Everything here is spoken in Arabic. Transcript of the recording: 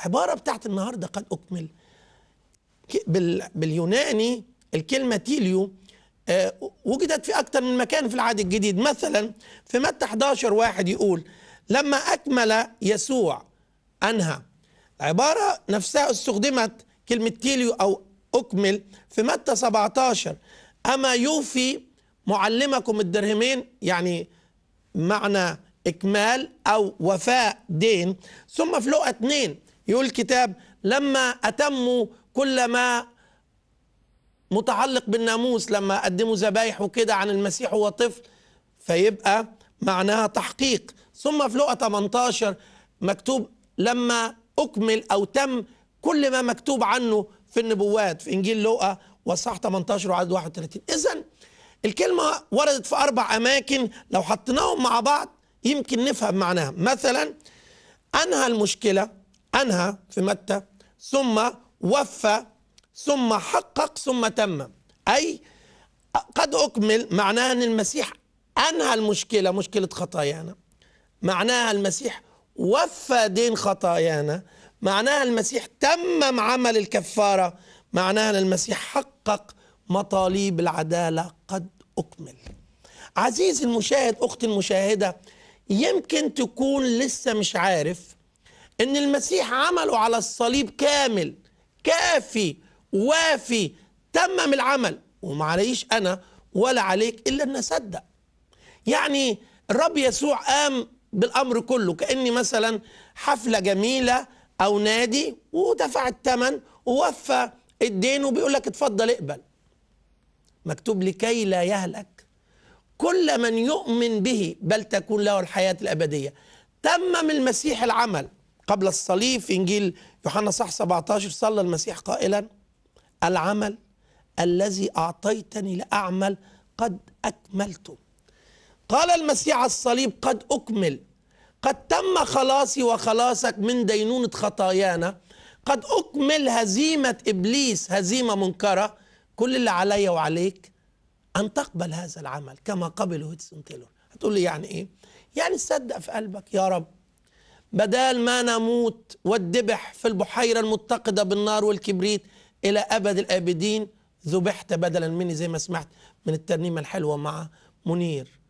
العبارة بتاعت النهاردة قد أكمل باليوناني الكلمة تيليو آه، وجدت في أكثر من مكان في العهد الجديد مثلا في متى 11 واحد يقول لما أكمل يسوع أنهى عبارة نفسها استخدمت كلمة تيليو أو أكمل في متى 17 أما يوفي معلمكم الدرهمين يعني معنى إكمال أو وفاء دين ثم في لقى 2 يقول الكتاب لما أتموا كل ما متعلق بالناموس لما قدموا ذبايح وكده عن المسيح هو طفل فيبقى معناها تحقيق ثم في لقى 18 مكتوب لما أكمل أو تم كل ما مكتوب عنه في النبوات في إنجيل لقى وصح 18 وعدد 31 إذا الكلمة وردت في أربع أماكن لو حطيناهم مع بعض يمكن نفهم معناها مثلا أنهى المشكلة عنها في متى ثم وفى ثم حقق ثم تم أي قد أكمل معناها أن المسيح أنهى المشكلة مشكلة خطايانا معناها المسيح وفى دين خطايانا معناها المسيح تمم عمل الكفارة معناها المسيح حقق مطالب العدالة قد أكمل عزيزي المشاهد أختي المشاهدة يمكن تكون لسه مش عارف ان المسيح عمله على الصليب كامل كافي وافي تمم العمل وما عليش انا ولا عليك الا ان اصدق يعني الرب يسوع قام بالامر كله كاني مثلا حفله جميله او نادي ودفع الثمن ووفى الدين وبيقول لك اتفضل اقبل مكتوب لكي لا يهلك كل من يؤمن به بل تكون له الحياه الابديه تمم المسيح العمل قبل الصليب في إنجيل يوحنا صح 17 صلى المسيح قائلا العمل الذي أعطيتني لأعمل قد أكملته قال المسيح الصليب قد أكمل قد تم خلاصي وخلاصك من دينونة خطايانا قد أكمل هزيمة إبليس هزيمة منكرة كل اللي علي وعليك أن تقبل هذا العمل كما قبله هيدسون تيلور هتقول لي يعني إيه؟ يعني تصدق في قلبك يا رب بدال ما نموت والذبح في البحيرة المتقدة بالنار والكبريت إلى أبد الآبدين ذبحت بدلا مني زي ما سمعت من الترنيمة الحلوة مع منير